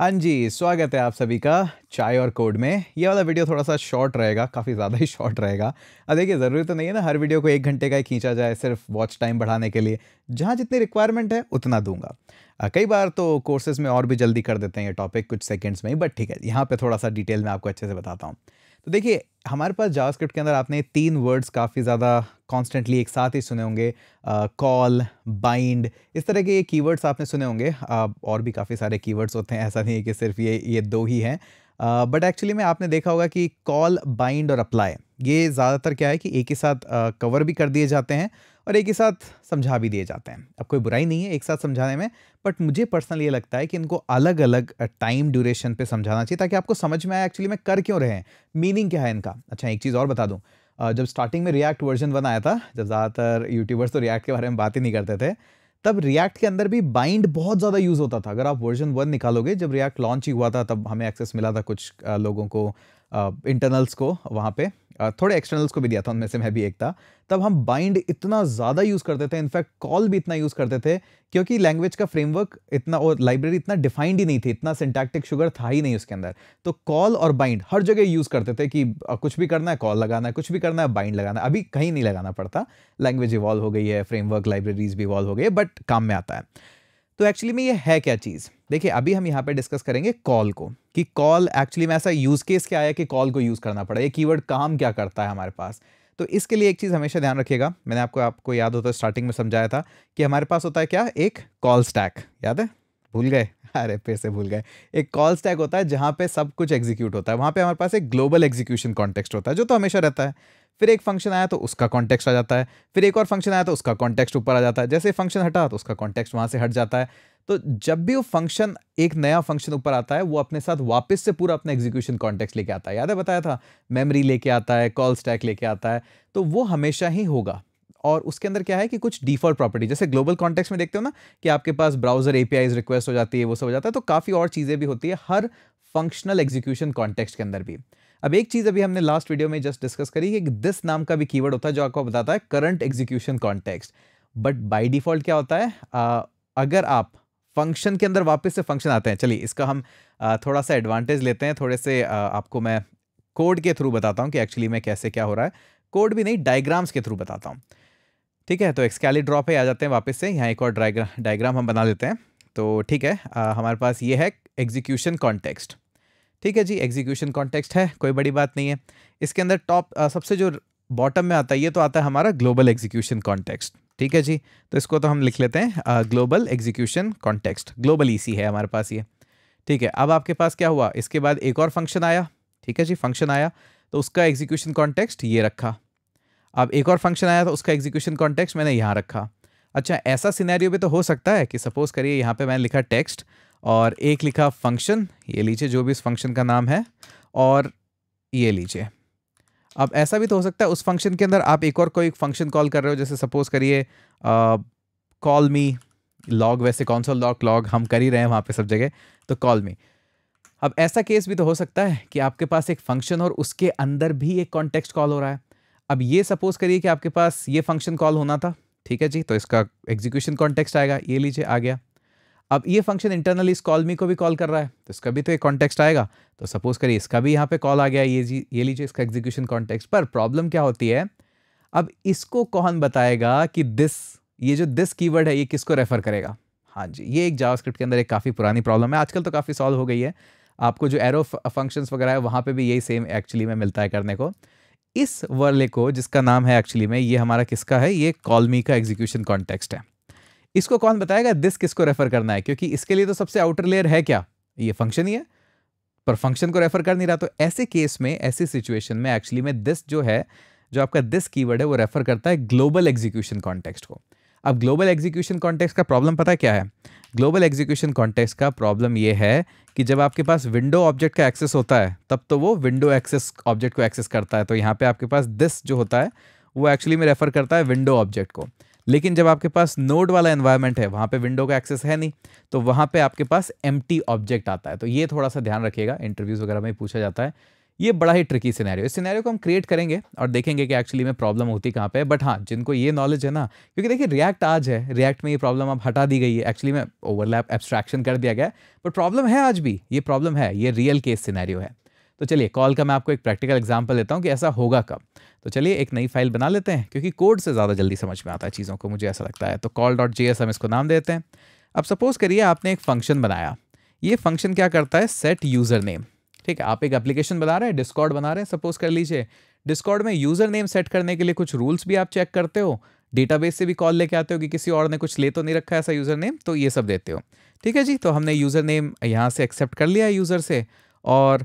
हाँ जी स्वागत है आप सभी का चाय और कोड में ये वाला वीडियो थोड़ा सा शॉर्ट रहेगा काफ़ी ज़्यादा ही शॉर्ट रहेगा अब देखिए ज़रूरी तो नहीं है ना हर वीडियो को एक घंटे का ही खींचा जाए सिर्फ वॉच टाइम बढ़ाने के लिए जहाँ जितनी रिक्वायरमेंट है उतना दूंगा कई बार तो कोर्सेज में और भी जल्दी कर देते हैं ये टॉपिक कुछ सेकेंड्स में ही बट ठीक है यहाँ पर थोड़ा सा डिटेल में आपको अच्छे से बताता हूँ तो देखिए हमारे पास जावास्क्रिप्ट के अंदर आपने तीन वर्ड्स काफ़ी ज़्यादा कॉन्स्टेंटली एक साथ ही सुने होंगे कॉल बाइंड इस तरह के ये कीवर्ड्स आपने सुने होंगे uh, और भी काफ़ी सारे कीवर्ड्स होते हैं ऐसा नहीं है कि सिर्फ ये ये दो ही हैं बट एक्चुअली में आपने देखा होगा कि कॉल बाइंड और अप्लाई ये ज़्यादातर क्या है कि एक ही साथ कवर uh, भी कर दिए जाते हैं और एक ही साथ समझा भी दिए जाते हैं अब कोई बुराई नहीं है एक साथ समझाने में बट मुझे पर्सनली ये लगता है कि इनको अलग अलग टाइम ड्यूरेशन पे समझाना चाहिए ताकि आपको समझ में आए एक्चुअली मैं कर क्यों रहे हैं मीनिंग क्या है इनका अच्छा एक चीज़ और बता दूँ जब स्टार्टिंग में रिएक्ट वर्जन वन आया था जब ज़्यादातर यूट्यूबर्स तो रिएक्ट के बारे में बात ही नहीं करते थे तब रिएक्ट के अंदर भी बाइंड बहुत ज़्यादा यूज़ होता था अगर आप वर्जन वन निकालोगे जब रिएक्ट लॉन्च ही हुआ था तब हमें एक्सेस मिला था कुछ लोगों को इंटरनल्स को वहाँ पे थोड़े एक्सटर्नल्स को भी दिया था उनमें से मैं भी एक था तब हम बाइंड इतना ज़्यादा यूज़ करते थे इनफैक्ट कॉल भी इतना यूज़ करते थे क्योंकि लैंग्वेज का फ्रेमवर्क इतना और लाइब्रेरी इतना डिफाइंड ही नहीं थी इतना सिंटैक्टिक शुगर था ही नहीं उसके अंदर तो कॉल और बाइंड हर जगह यूज़ करते थे कि कुछ भी करना है कॉल लगाना है कुछ भी करना है बाइंड लगाना अभी कहीं नहीं लगाना पड़ता लैंग्वेज इवॉल्व हो गई है फ्रेमवर्क लाइब्रेरीज भी इवॉल्व हो गई है बट काम में आता है तो एक्चुअली में ये है क्या चीज़ देखिए अभी हम यहाँ पे डिस्कस करेंगे कॉल को कि कॉल एक्चुअली में ऐसा यूज़ केस क्या आया कि कॉल को यूज़ करना पड़ा ये कीवर्ड काम क्या करता है हमारे पास तो इसके लिए एक चीज़ हमेशा ध्यान रखिएगा मैंने आपको आपको याद होता है स्टार्टिंग में समझाया था कि हमारे पास होता है क्या एक कॉल स्टैक याद है भूल गए अरे फिर से भूल गए एक कॉल स्टैक होता है जहाँ पे सब कुछ एग्जीक्यूट होता है वहाँ पे हमारे पास एक ग्लोबल एग्जीक्यूशन कॉन्टेक्स्ट होता है जो तो हमेशा रहता है फिर एक फंक्शन आया तो उसका कॉन्टेक्स्ट आ जाता है फिर एक और फंक्शन आया तो उसका कॉन्टेक्स्ट ऊपर आ जाता है जैसे फंक्शन हटा तो उसका कॉन्टेक्स्ट वहाँ से हट जाता है तो जब भी वो फंक्शन एक नया फंक्शन ऊपर आता है वो अपने साथ वापस से पूरा अपना एग्जीक्यूशन कॉन्टेक्स्ट लेके आता है याद है बताया था मेमोरी लेके आता है कॉल स्टैक लेके आता है तो वो हमेशा ही होगा और उसके अंदर क्या है कि कुछ डिफॉल्ट प्रॉपर्टी जैसे ग्लोबल कॉन्टेक्स्ट में देखते हो ना कि आपके पास ब्राउजर एपीआई रिक्वेस्ट हो जाती है वो सब हो जाता है तो काफ़ी और चीज़ें भी होती है हर फंक्शनल एग्जीक्यूशन कॉन्टेक्स्ट के अंदर भी अब एक चीज़ अभी हमने लास्ट वीडियो में जस्ट डिस्कस करी कि दिस नाम का भी कीवर्ड होता है जो आपको बताता है current execution context but by default क्या होता है आ, अगर आप फंक्शन के अंदर वापस से फंक्शन आते हैं चलिए इसका हम आ, थोड़ा सा एडवांटेज लेते हैं थोड़े से आ, आपको मैं कोड के थ्रू बताता हूँ कि एक्चुअली में कैसे क्या हो रहा है कोड भी नहीं डायग्राम्स के थ्रू बताता हूँ ठीक है तो एक्सकैली ड्रॉप पे आ जाते हैं वापस से यहाँ एक और डायग्राम हम बना लेते हैं तो ठीक है आ, हमारे पास ये है एग्जीक्यूशन कॉन्टेक्स्ट ठीक है जी एग्जीक्यूशन कॉन्टेक्स्ट है कोई बड़ी बात नहीं है इसके अंदर टॉप सबसे जो बॉटम में आता है ये तो आता है हमारा ग्लोबल एग्जीक्यूशन कॉन्टेक्स्ट ठीक है जी तो इसको तो हम लिख लेते हैं global execution context global EC है हमारे पास ये ठीक है अब आपके पास क्या हुआ इसके बाद एक और फंक्शन आया ठीक है जी फंक्शन आया तो उसका एग्जीक्यूशन कॉन्टेक्स्ट ये रखा अब एक और फंक्शन आया तो उसका एग्जीक्यूशन कॉन्टेक्स्ट मैंने यहाँ रखा अच्छा ऐसा सिनेरियो भी तो हो सकता है कि सपोज करिए यहाँ पे मैंने लिखा टेक्स्ट और एक लिखा फंक्शन ये लीजिए जो भी इस फंक्शन का नाम है और ये लीजिए अब ऐसा भी तो हो सकता है उस फंक्शन के अंदर आप एक और कोई फंक्शन कॉल कर रहे हो जैसे सपोज करिए कॉल मी लॉग वैसे कौन सा लॉग लॉग हम कर ही रहे हैं वहाँ पे सब जगह तो कॉल मी अब ऐसा केस भी तो हो सकता है कि आपके पास एक फंक्शन और उसके अंदर भी एक कॉन्टेक्स्ट कॉल हो रहा है अब ये सपोज करिए कि आपके पास ये फंक्शन कॉल होना था ठीक है जी तो इसका एग्जीक्यूशन कॉन्टेक्स्ट आएगा ये लीजिए आ गया अब ये फंक्शन इंटरनली इस कॉल मी को भी कॉल कर रहा है तो इसका भी तो एक कॉन्टेक्स्ट आएगा तो सपोज करिए इसका भी यहाँ पे कॉल आ गया ये जी ये लीजिए इसका एग्जीक्यूशन कॉन्टेक्स्ट पर प्रॉब्लम क्या होती है अब इसको कौन बताएगा कि दिस ये जो दिस कीवर्ड है ये किसको रेफर करेगा हाँ जी ये एक जावास्क्रिप्ट के अंदर एक काफ़ी पुरानी प्रॉब्लम है आजकल तो काफ़ी सॉल्व हो गई है आपको जो एरो फंक्शंस वगैरह है वहाँ पे भी यही सेम एक्चुअली में मिलता है करने को इस वर्ले को जिसका नाम है एक्चुअली में ये हमारा किसका है ये कॉलमी का एग्जीक्यूशन कॉन्टेक्स्ट है इसको कौन बताएगा दिस किसको रेफर करना है क्योंकि इसके लिए तो सबसे आउटर लेयर है क्या ये फंक्शन ही है पर फंक्शन को रेफर कर नहीं रहा तो ऐसे केस में ऐसी सिचुएशन में एक्चुअली में दिस जो है जो आपका दिस कीवर्ड है वो रेफर करता है ग्लोबल एग्जीक्यूशन कॉन्टेक्स्ट को अब ग्लोबल एग्जीक्यूशन कॉन्टेक्स्ट का प्रॉब्लम पता क्या है ग्लोबल एग्जीक्यूशन कॉन्टेक्स्ट का प्रॉब्लम ये है कि जब आपके पास विंडो ऑब्जेक्ट का एक्सेस होता है तब तो वो विंडो एक्सेस ऑब्जेक्ट को एक्सेस करता है तो यहाँ पे आपके पास दिस जो होता है वो एक्चुअली में रेफर करता है विंडो ऑब्जेक्ट को लेकिन जब आपके पास नोड वाला एनवायरनमेंट है वहाँ पे विंडो का एक्सेस है नहीं तो वहाँ पे आपके पास एम ऑब्जेक्ट आता है तो ये थोड़ा सा ध्यान रखिएगा इंटरव्यूज़ वगैरह में पूछा जाता है ये बड़ा ही ट्रिकी सिनेरियो इस सिनेरियो को हम क्रिएट करेंगे और देखेंगे कि एक्चुअली में प्रॉब्लम होती कहाँ पे है बट हाँ जिनको ये नॉलेज है ना क्योंकि देखिए रिएक्ट आज है रिएक्ट में ये प्रॉब्लम अब हटा दी गई है एक्चुअली में ओवरलैप एब्स्ट्रैक्शन कर दिया गया बट प्रॉब्लम है आज भी ये प्रॉब्लम है ये रियल केस सिनेरियो है तो चलिए कॉल का मैं आपको एक प्रैक्टिकल एग्जाम्पल देता हूँ कि ऐसा होगा कब तो चलिए एक नई फाइल बना लेते हैं क्योंकि कोड से ज़्यादा जल्दी समझ में आता है चीज़ों को मुझे ऐसा लगता है तो कॉल डॉट जी एस हम इसको नाम देते हैं अब सपोज़ करिए आपने एक फंक्शन बनाया ये फंक्शन क्या करता है सेट यूज़र नेम ठीक है आप एक एप्लीकेशन बना रहे हैं डिस्कॉर्ड बना रहे हैं सपोज़ कर लीजिए डिस्कॉर्ड में यूज़र नेम सेट करने के लिए कुछ रूल्स भी आप चेक करते हो डेटाबेस से भी कॉल लेके आते हो कि किसी और ने कुछ ले तो नहीं रखा ऐसा यूज़र नेम तो ये सब देते हो ठीक है जी तो हमने यूज़र नेम यहाँ से एक्सेप्ट कर लिया है यूज़र से और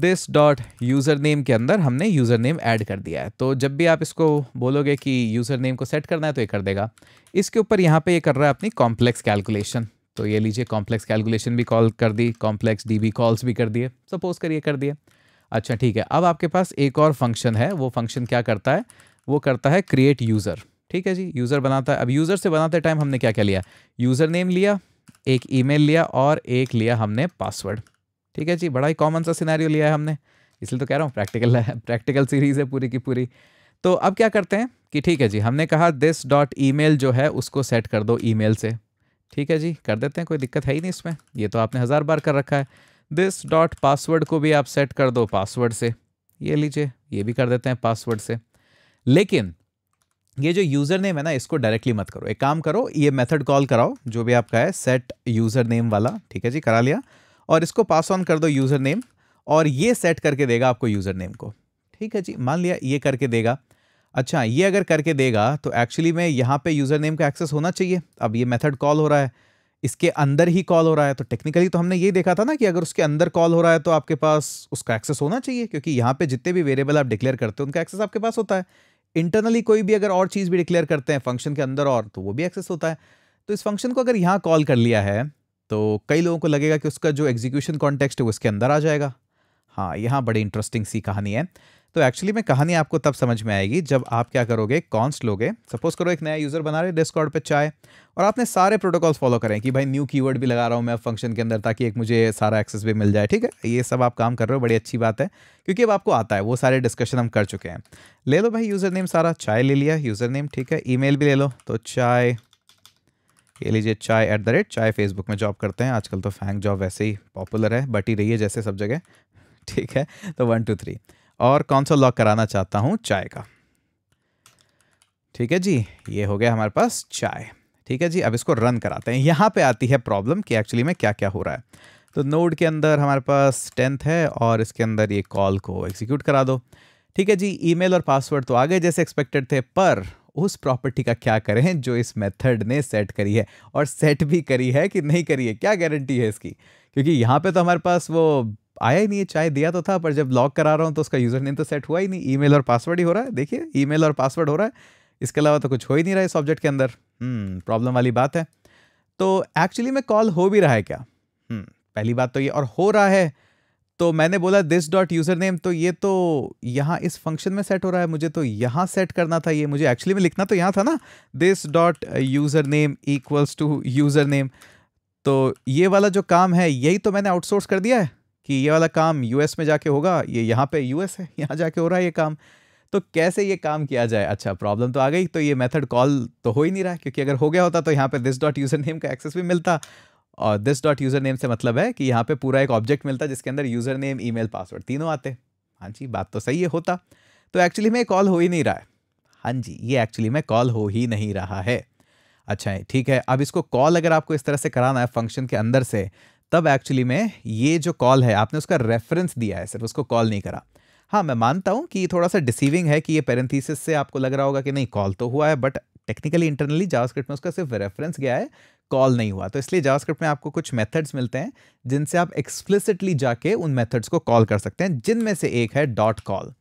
दिस डॉट यूज़र नेम के अंदर हमने यूज़र नेम ऐड कर दिया है तो जब भी आप इसको बोलोगे कि यूज़र नेम को सेट करना है तो ये कर देगा इसके ऊपर यहाँ पे ये कर रहा है अपनी कॉम्प्लेक्स कैलकुलेशन तो ये लीजिए कॉम्प्लेक्स कैलकुलेशन भी कॉल कर दी कॉम्प्लेक्स डी कॉल्स भी कर दिए सपोज करिए कर दिए अच्छा ठीक है अब आपके पास एक और फंक्शन है वो फंक्शन क्या करता है वो करता है क्रिएट यूज़र ठीक है जी यूज़र बनाता है अब यूज़र से बनाते टाइम हमने क्या क्या लिया यूज़र नेम लिया एक ईमेल लिया और एक लिया हमने पासवर्ड ठीक है जी बड़ा ही कॉमन सा सिनेरियो लिया है हमने इसलिए तो कह रहा हूँ प्रैक्टिकल है प्रैक्टिकल सीरीज़ है पूरी की पूरी तो अब क्या करते हैं कि ठीक है जी हमने कहा दिस डॉट ई जो है उसको सेट कर दो ई से ठीक है जी कर देते हैं कोई दिक्कत है ही नहीं इसमें ये तो आपने हज़ार बार कर रखा है दिस डॉट पासवर्ड को भी आप सेट कर दो पासवर्ड से ये लीजिए ये भी कर देते हैं पासवर्ड से लेकिन ये जो यूज़र नेम है ना इसको डायरेक्टली मत करो एक काम करो ये मेथड कॉल कराओ जो भी आपका है सेट यूज़र नेम वाला ठीक है जी करा लिया और इसको पास ऑन कर दो यूज़र नेम और ये सेट करके देगा आपको यूज़र नेम को ठीक है जी मान लिया ये करके देगा अच्छा ये अगर करके देगा तो एक्चुअली में यहाँ पे यूज़र नेम का एक्सेस होना चाहिए अब ये मेथड कॉल हो रहा है इसके अंदर ही कॉल हो रहा है तो टेक्निकली तो हमने ये देखा था ना कि अगर उसके अंदर कॉल हो रहा है तो आपके पास उसका एक्सेस होना चाहिए क्योंकि यहाँ पे जितने भी वेरिएबल आप डिक्लेयर करते हो उनका एक्सेस आपके पास होता है इंटरनली कोई भी अगर और चीज़ भी डिक्लेयर करते हैं फंक्शन के अंदर और तो वो भी एक्सेस होता है तो इस फंक्शन को अगर यहाँ कॉल कर लिया है तो कई लोगों को लगेगा कि उसका जो एग्जीक्यूशन कॉन्टेक्स्ट है उसके अंदर आ जाएगा हाँ यहाँ बड़ी इंटरेस्टिंग सी कहानी है तो एक्चुअली में कहानी आपको तब समझ में आएगी जब आप क्या करोगे कॉन्स्ट लोगे सपोज करो एक नया यूज़र बना रहे डिस्कॉर्ड पे चाहे और आपने सारे प्रोटोकॉल्स फॉलो करें कि भाई न्यू कीवर्ड भी लगा रहा हूँ मैं फंक्शन के अंदर ताकि एक मुझे सारा एक्सेस भी मिल जाए ठीक है ये सब आप काम कर रहे हो बड़ी अच्छी बात है क्योंकि अब आपको आता है वो सारे डिस्कशन हम कर चुके हैं ले लो भाई यूज़र नेम सारा चाय ले लिया यूज़र नेम ठीक है ई भी ले लो तो चाय ये लीजिए chai at the rate chai Facebook में जॉब करते हैं आजकल तो फैंक जॉब वैसे ही पॉपुलर है बट ही रही है जैसे सब जगह ठीक है तो वन टू थ्री और कौन सा लॉक कराना चाहता हूँ चाय का ठीक है जी ये हो गया हमारे पास चाय ठीक है जी अब इसको रन कराते हैं यहाँ पे आती है प्रॉब्लम कि एक्चुअली में क्या क्या हो रहा है तो नोड के अंदर हमारे पास टेंथ है और इसके अंदर ये कॉल को एग्जीक्यूट करा दो ठीक है जी ईमेल और पासवर्ड तो आ गए जैसे एक्सपेक्टेड थे पर उस प्रॉपर्टी का क्या करें जो इस मेथड ने सेट करी है और सेट भी करी है कि नहीं करी है क्या गारंटी है इसकी क्योंकि यहाँ पे तो हमारे पास वो आया ही नहीं है चाहे दिया तो था पर जब लॉक करा रहा हूँ तो उसका यूज़र नेम तो सेट हुआ ही नहीं ईमेल और पासवर्ड ही हो रहा है देखिए ईमेल और पासवर्ड हो रहा है इसके अलावा तो कुछ हो ही नहीं रहा इस ऑब्जेक्ट के अंदर प्रॉब्लम हम्म, वाली बात है तो एक्चुअली में कॉल हो भी रहा है क्या हम्म, पहली बात तो ये और हो रहा है तो मैंने बोला दिस डॉट यूज़र नेम तो ये तो यहाँ इस फंक्शन में सेट हो रहा है मुझे तो यहाँ सेट करना था ये मुझे एक्चुअली में लिखना तो यहाँ था ना this dot user name equals to user name तो ये वाला जो काम है यही तो मैंने आउटसोर्स कर दिया है कि ये वाला काम यूएस में जाके होगा ये यहाँ पे यूएस है यहाँ जाके हो रहा है ये काम तो कैसे ये काम किया जाए अच्छा प्रॉब्लम तो आ गई तो ये मेथड कॉल तो हो ही नहीं रहा क्योंकि अगर हो गया होता तो यहाँ पे दिस डॉट यूज़र नेम का एक्सेस भी मिलता और दिस डॉट यूज़र नेम से मतलब है कि यहाँ पे पूरा एक ऑब्जेक्ट मिलता है जिसके अंदर यूज़र नेम मेल पासवर्ड तीनों आते हाँ जी बात तो सही है होता तो एक्चुअली में कॉल हो ही नहीं रहा है हाँ जी ये एक्चुअली में कॉल हो ही नहीं रहा है अच्छा है ठीक है अब इसको कॉल अगर आपको इस तरह से कराना है फंक्शन के अंदर से तब एक्चुअली में ये जो कॉल है आपने उसका रेफरेंस दिया है सिर्फ उसको कॉल नहीं करा हाँ मैं मानता हूँ कि ये थोड़ा सा डिसीविंग है कि ये पेरेंथीसिस से आपको लग रहा होगा कि नहीं कॉल तो हुआ है बट टेक्निकली इंटरनली जावास्क्रिप्ट में उसका सिर्फ रेफरेंस गया है कॉल नहीं हुआ तो इसलिए जावास्क्रिप्ट में आपको कुछ मेथड्स मिलते हैं जिनसे आप एक्सप्लिसिटली जाके उन मेथड्स को कॉल कर सकते हैं जिनमें से एक है डॉट कॉल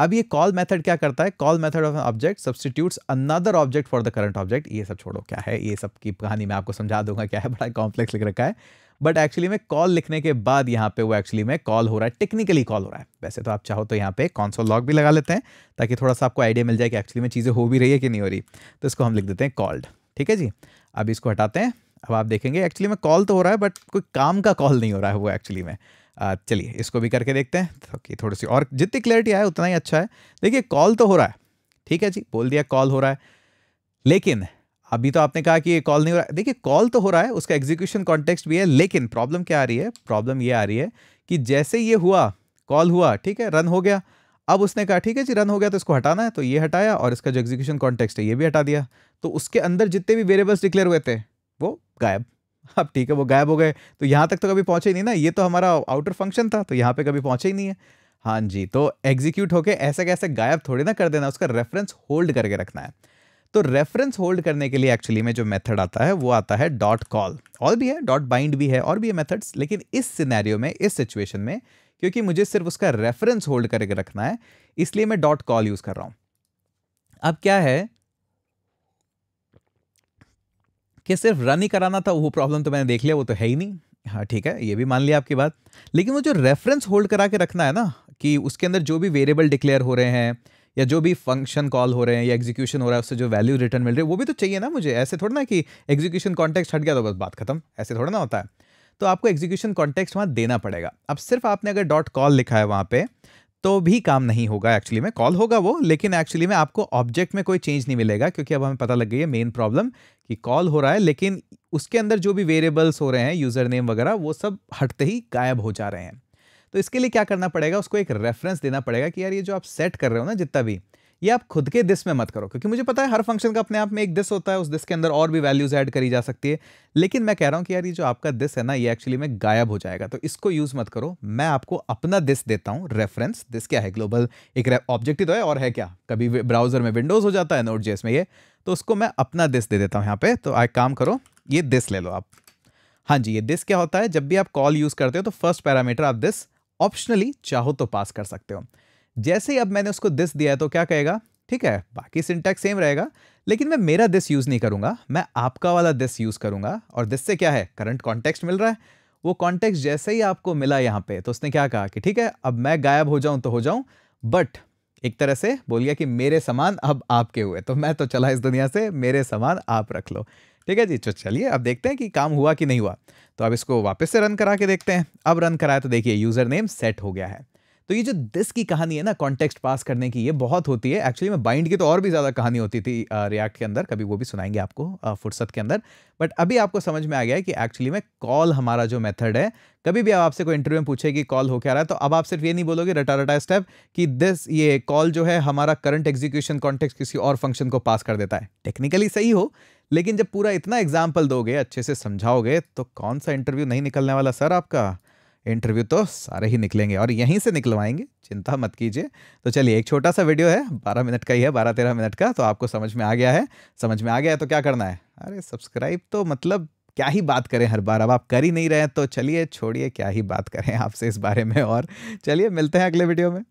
अब ये कॉल मेथड क्या करता है call method of object substitutes another object for the current object ये सब छोड़ो क्या है ये सब की कहानी मैं आपको समझा दूंगा क्या है बड़ा कॉम्प्लेक्स लिख रखा है बट एक्चुअली में कॉल लिखने के बाद यहाँ पे वो एक्चुअली में कॉल हो रहा है टेक्निकली कॉल हो रहा है वैसे तो आप चाहो तो यहाँ पे कॉन्सोल लॉग भी लगा लेते हैं ताकि थोड़ा सा आपको आइडिया मिल जाए कि एक्चुअली में चीज़ें हो भी रही है कि नहीं हो रही तो इसको हम लिख देते हैं कॉल्ड ठीक है जी अब इसको हटाते हैं अब आप देखेंगे एक्चुअली में कॉल तो हो रहा है बट कोई काम का कॉल नहीं हो रहा है वो एक्चुअली में चलिए इसको भी करके देखते हैं तो कि थोड़ी सी और जितनी क्लैरिटी आए उतना ही अच्छा है देखिए कॉल तो हो रहा है ठीक है जी बोल दिया कॉल हो रहा है लेकिन अभी तो आपने कहा कि ये कॉल नहीं हो रहा है देखिए कॉल तो हो रहा है उसका एग्जीक्यूशन कॉन्टेक्स्ट भी है लेकिन प्रॉब्लम क्या आ रही है प्रॉब्लम ये आ रही है कि जैसे ये हुआ कॉल हुआ ठीक है रन हो गया अब उसने कहा ठीक है जी रन हो गया तो इसको हटाना है तो ये हटाया और इसका जो एग्जीक्यूशन कॉन्टेक्स्ट है ये भी हटा दिया तो उसके अंदर जितने भी वेरिएबल्स डिक्लेयर हुए थे वो गायब अब ठीक है वो गायब हो गए तो यहाँ तक तो कभी पहुँचे ही नहीं ना ये तो हमारा आउटर फंक्शन था तो यहाँ पे कभी पहुँचे ही नहीं है हाँ जी तो एग्जीक्यूट होके ऐसे कैसे गायब थोड़ी ना कर देना उसका रेफरेंस होल्ड करके रखना है तो रेफरेंस होल्ड करने के लिए एक्चुअली में जो मेथड आता है वो आता है डॉट कॉल और भी है डॉट बाइंड भी है और भी है मेथड्स लेकिन इस सिनेरियो में इस सिचुएशन में क्योंकि मुझे सिर्फ उसका रेफरेंस होल्ड करके रखना है इसलिए मैं डॉट कॉल यूज़ कर रहा हूँ अब क्या है कि सिर्फ रन ही कराना था वो प्रॉब्लम तो मैंने देख लिया वो तो है ही नहीं हाँ ठीक है ये भी मान लिया आपकी बात लेकिन वो जो रेफरेंस होल्ड करा के रखना है ना कि उसके अंदर जो भी वेरिएबल डिक्लेयर हो रहे हैं या जो भी फंक्शन कॉल हो रहे हैं या एग्जीक्यूशन हो रहा है उससे जो वैल्यू रिटर्न मिल रही है वो भी तो चाहिए ना मुझे ऐसे थोड़ा ना कि एग्जीक्यूशन कॉन्टेक्स्ट हट गया तो बस बात खत्म ऐसे थोड़ा ना होता है तो आपको एग्जीक्यूशन कॉन्टेक्स्ट वहाँ देना पड़ेगा अब सिर्फ आपने अगर डॉट कॉल लिखा है वहाँ पर तो भी काम नहीं होगा एक्चुअली में कॉल होगा वो लेकिन एक्चुअली में आपको ऑब्जेक्ट में कोई चेंज नहीं मिलेगा क्योंकि अब हमें पता लग गई है मेन प्रॉब्लम कि कॉल हो रहा है लेकिन उसके अंदर जो भी वेरिएबल्स हो रहे हैं यूज़र नेम वगैरह वो सब हटते ही गायब हो जा रहे हैं तो इसके लिए क्या करना पड़ेगा उसको एक रेफरेंस देना पड़ेगा कि यार ये जो आप सेट कर रहे हो ना जितना भी ये आप खुद के दिस में मत करो क्योंकि मुझे पता है हर फंक्शन का अपने आप में एक दिस होता है उस दिस के अंदर और भी वैल्यूज ऐड करी जा सकती है लेकिन मैं कह रहा हूँ कि यार ये जो आपका दिस है ना ये एक्चुअली में गायब हो जाएगा तो इसको यूज़ मत करो मैं आपको अपना दिस देता हूं रेफरेंस दिस क्या है ग्लोबल एक ऑब्जेक्ट तो है और है क्या कभी ब्राउजर में विंडोज़ हो जाता है नोट जेस में ये तो उसको मैं अपना दिस दे देता हूँ यहाँ पे तो आए काम करो ये दिस ले लो आप हाँ जी ये दिस क्या होता है जब भी आप कॉल यूज़ करते हो तो फर्स्ट पैरामीटर आप दिस ऑप्शनली चाहो तो पास कर सकते हो जैसे ही अब मैंने उसको दिस दिया तो क्या कहेगा ठीक है बाकी सिंटैक्स सेम रहेगा लेकिन मैं मेरा दिस यूज़ नहीं करूँगा मैं आपका वाला दिस यूज़ करूँगा और दिस से क्या है करंट कॉन्टेक्स्ट मिल रहा है वो कॉन्टेक्स्ट जैसे ही आपको मिला यहाँ पे तो उसने क्या कहा कि ठीक है अब मैं गायब हो जाऊँ तो हो जाऊँ बट एक तरह से बोल गया कि मेरे सामान अब आपके हुए तो मैं तो चला इस दुनिया से मेरे सामान आप रख लो ठीक है जी तो चलिए अब देखते हैं कि काम हुआ कि नहीं हुआ तो अब इसको वापस से रन करा के देखते हैं अब रन कराया तो देखिए यूज़र नेम सेट हो गया है तो ये जो दिस की कहानी है ना कॉन्टेक्स्ट पास करने की ये बहुत होती है एक्चुअली में बाइंड की तो और भी ज़्यादा कहानी होती थी रिएक्ट के अंदर कभी वो भी सुनाएंगे आपको फुर्सत के अंदर बट अभी आपको समझ में आ गया है कि एक्चुअली में कॉल हमारा जो मेथड है कभी भी आपसे कोई इंटरव्यू में पूछे कि कॉल हो क्या रहा है तो अब आप सिर्फ ये नहीं बोलोगे रटा रटा स्टेप कि दिस ये कॉल जो है हमारा करंट एग्जीक्यूशन कॉन्टेक्ट किसी और फंक्शन को पास कर देता है टेक्निकली सही हो लेकिन जब पूरा इतना एग्जाम्पल दोगे अच्छे से समझाओगे तो कौन सा इंटरव्यू नहीं निकलने वाला सर आपका इंटरव्यू तो सारे ही निकलेंगे और यहीं से निकलवाएंगे चिंता मत कीजिए तो चलिए एक छोटा सा वीडियो है बारह मिनट का ही है बारह तेरह मिनट का तो आपको समझ में आ गया है समझ में आ गया है तो क्या करना है अरे सब्सक्राइब तो मतलब क्या ही बात करें हर बार अब आप कर ही नहीं रहे तो चलिए छोड़िए क्या ही बात करें आपसे इस बारे में और चलिए मिलते हैं अगले वीडियो में